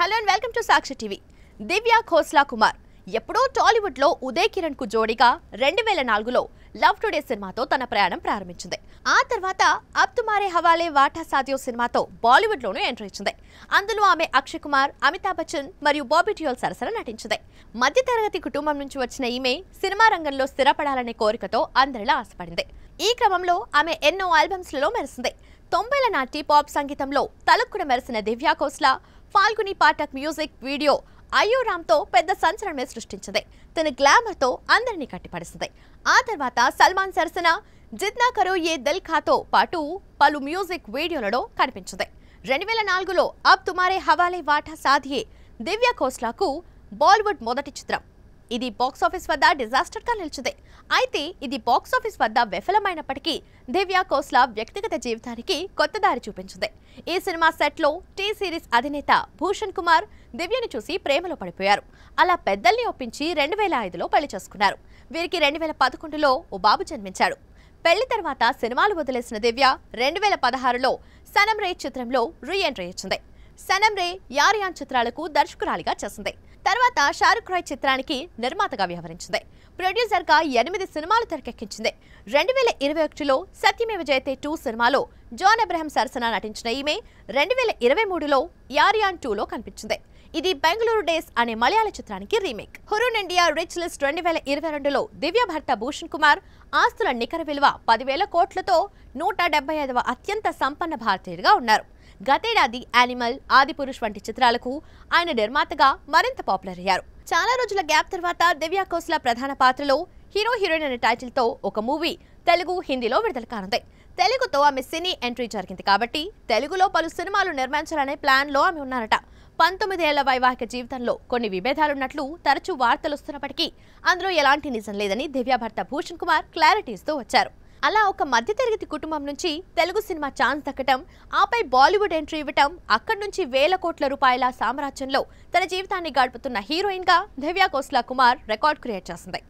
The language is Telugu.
hello and welcome to Sakshi TV Divya Khosla Kumar ఎప్పుడో టాలీవుడ్లో ఉదయ్ కిరణ్కు జోడిగా రెండు వేల నాలుగులో లవ్ టుడే సినిమాతో తన ప్రయాణం ప్రారంభించింది ఆ తర్వాత అబ్ తుమారే హవాలే వాటా సాధ్యో సినిమాతో బాలీవుడ్లోనూ ఎంటర్ ఇచ్చింది అందులో ఆమె అక్షయ్ కుమార్ అమితాబ్ బచ్చన్ మరియు బాబీ టియోల్ సరసన నటించింది మధ్యతరగతి కుటుంబం నుంచి వచ్చిన ఈమె సినిమా రంగంలో స్థిరపడాలనే కోరికతో అందరిలా ఆశపడింది ఈ క్రమంలో ఆమె ఎన్నో ఆల్బమ్స్లలో మెరిసింది తొంభైల నాటి పాప్ సంగీతంలో తలకు మెరిసిన దివ్యా కోస్లా ఫాల్గుని పాఠక్ మ్యూజిక్ వీడియో అయ్యో రామ్తో పెద్ద సంచలనమే సృష్టించింది తన గ్లామర్తో అందరినీ కట్టిపడిసింది ఆ తర్వాత సల్మాన్ సరసన జిద్నా కరో ఏ దిల్ ఖాతో పాటు పలు మ్యూజిక్ వీడియోలలో కనిపించింది రెండు వేల నాలుగులో అబ్ తుమారే హవాలే వాటా సాధియే దివ్య కోస్లాకు బాలీవుడ్ మొదటి చిత్రం ఇది బాక్సాఫీస్ వద్ద డిజాస్టర్గా నిలిచింది అయితే ఇది బాక్సాఫీస్ వద్ద విఫలమైనప్పటికీ దివ్య కోస్లా వ్యక్తిగత జీవితానికి కొత్త దారి చూపించింది ఈ సినిమా సెట్లో టీ సిరీస్ అధినేత భూషణ్ కుమార్ దివ్యను చూసి ప్రేమలో పడిపోయారు అలా పెద్దల్ని ఒప్పించి రెండు వేల ఐదులో పెళ్లి చేసుకున్నారు వీరికి రెండు వేల పదకొండులో ఓ బాబు జన్మించాడు పెళ్లి తర్వాత సినిమాలు వదిలేసిన దివ్య రెండు వేల పదహారులో సనం రే చిత్రంలో రీఎంట్రీ ఇచ్చింది సనం రే యారియాన్ చిత్రాలకు దర్శకురాలిగా చేసింది తర్వాత షారుఖ్ రాయ్ చిత్రానికి నిర్మాతగా వ్యవహరించింది ప్రొడ్యూసర్గా ఎనిమిది సినిమాలు తెరకెక్కించింది రెండు వేల ఇరవై ఒకటిలో సత్యమేవ జయతే టూ సినిమాలో జాన్ అబ్రహం సరసన నటించిన ఈమె రెండు వేల ఇరవై మూడులో యారియాన్ టూలో కనిపించింది ఇది బెంగళూరు డేస్ అనే మలయాళ చిత్రానికి remake Hurun India rich list రెండు వేల ఇరవై రెండులో దివ్య భర్త భూషణ్ కుమార్ ఆస్తుల నికర విలువ పదివేల కోట్లతో నూట డెబ్బై ఐదవ అత్యంత సంపన్న భారతీయుడిగా ఉన్నారు గతేడాది యానిమల్ ఆదిపురుష్ వంటి చిత్రాలకు ఆయన నిర్మాతగా మరింత పాపులర్ అయ్యారు చాలా రోజుల గ్యాప్ తర్వాత దివ్య కోసల ప్రధాన పాత్రలో హీరో హీరోయిన్ అనే టైటిల్తో ఒక మూవీ తెలుగు హిందీలో విడుదల కానుంది తెలుగుతో ఆమె సినీ ఎంట్రీ జరిగింది కాబట్టి తెలుగులో పలు సినిమాలు నిర్మించాలనే ప్లాన్లో ఆమె ఉన్నారట పంతొమ్మిదేళ్ల వైవాహిక జీవితంలో కొన్ని విభేదాలున్నట్లు తరచూ వార్తలు వస్తున్నప్పటికీ అందులో ఎలాంటి నిజం లేదని దివ్యాభర్త భూషణ్ కుమార్ క్లారిటీ ఇస్తూ వచ్చారు అలా ఒక మధ్యతరగతి కుటుంబం నుంచి తెలుగు సినిమా ఛాన్స్ దక్కటం ఆపై బాలీవుడ్ ఎంట్రీ ఇవ్వటం అక్కడి నుంచి వేల కోట్ల రూపాయల సామ్రాజ్యంలో తన జీవితాన్ని గడుపుతున్న హీరోయిన్గా దివ్యా కోస్లా కుమార్ రికార్డ్ క్రియేట్ చేసింది